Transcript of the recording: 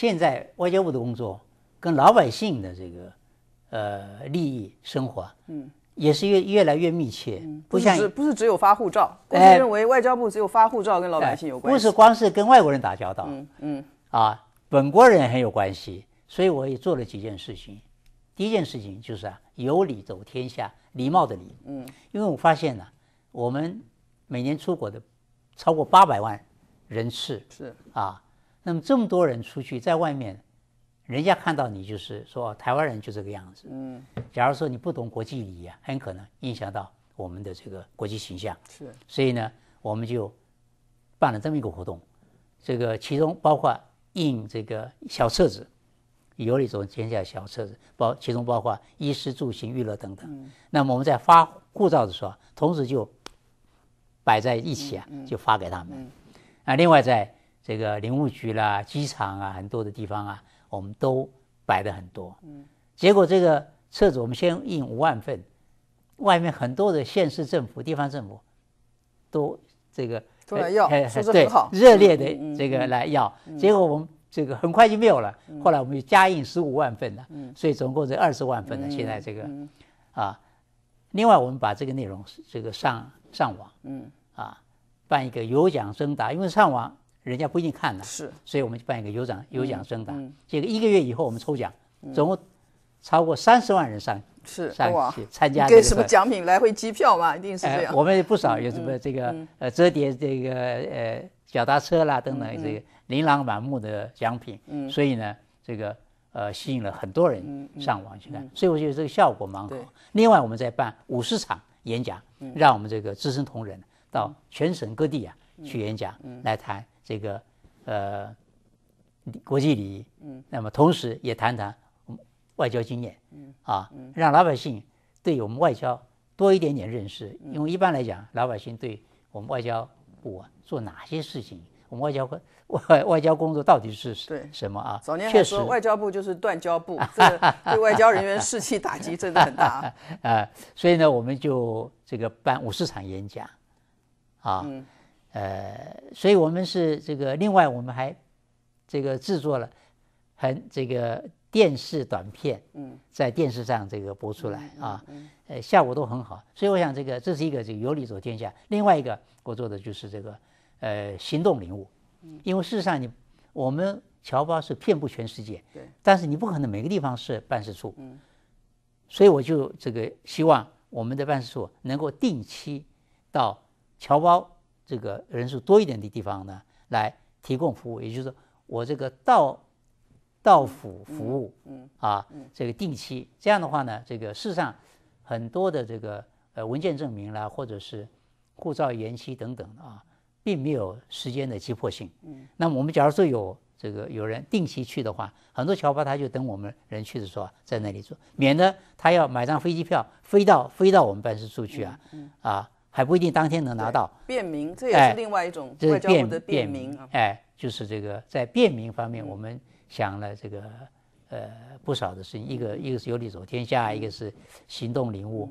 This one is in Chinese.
现在外交部的工作跟老百姓的这个呃利益生活，嗯，也是越越来越密切。嗯，不像不是只有发护照。我们认为外交部只有发护照跟老百姓有关系，不是光是跟外国人打交道。嗯嗯，啊，本国人很有关系。所以我也做了几件事情。第一件事情就是啊，有礼走天下，礼貌的礼。嗯，因为我发现呢，我们每年出国的超过八百万人次。是啊。那么这么多人出去在外面，人家看到你就是说台湾人就这个样子。嗯，假如说你不懂国际礼仪啊，很可能影响到我们的这个国际形象。是，所以呢，我们就办了这么一个活动，这个其中包括印这个小册子，有那种天下小册子，包其中包括衣食住行、娱乐等等。嗯，那么我们在发护照的时候，同时就摆在一起啊，就发给他们。嗯，啊，另外在这个林务局啦、机场啊，很多的地方啊，我们都摆的很多。嗯，结果这个册子我们先印五万份，外面很多的县市政府、地方政府都这个突要，对，热烈的这个来要。结果我们这个很快就没有了。后来我们就加印十五万份了，所以总共这二十万份了。现在这个啊，另外我们把这个内容这个上上网，嗯啊，办一个有奖征答，因为上网。人家不一定看的，是，所以我们就办一个有奖有奖征答，这个一个月以后我们抽奖，总共超过三十万人上是上去参加这个什么奖品，来回机票嘛，一定是这样。我们不少有什么这个呃折叠这个呃脚踏车啦等等，这个琳琅满目的奖品，所以呢这个呃吸引了很多人上网去看，所以我觉得这个效果蛮好。另外我们在办五十场演讲，让我们这个资深同仁到全省各地啊去演讲，来谈。这个呃，国际礼仪，嗯，那么同时也谈谈外交经验，嗯，啊，让老百姓对我们外交多一点点认识，因为一般来讲，老百姓对我们外交部做哪些事情，我们外交外外交工作到底是什么啊？老年人说外交部就是断交部，这个对外交人员士气打击真的很大 啊！所以呢，我们就这个办五十场演讲，啊。呃，所以我们是这个，另外我们还这个制作了很这个电视短片，在电视上这个播出来啊，呃，效果都很好。所以我想，这个这是一个这个有理走天下。另外一个我做的就是这个呃行动领悟，因为事实上你我们侨胞是遍布全世界，对，但是你不可能每个地方设办事处，嗯，所以我就这个希望我们的办事处能够定期到侨胞。这个人数多一点的地方呢，来提供服务，也就是说，我这个到到府服务，啊，这个定期，这样的话呢，这个事实上很多的这个呃文件证明啦，或者是护照延期等等啊，并没有时间的急迫性。嗯，那么我们假如说有这个有人定期去的话，很多侨胞他就等我们人去的时候在那里做，免得他要买张飞机票飞到飞到我们办事处去啊，啊。还不一定当天能拿到。便民，这也是另外一种外交的便民。哎，就是这个在便民方面，我们想了这个呃不少的事情。一个一个是有理走天下，一个是行动灵活。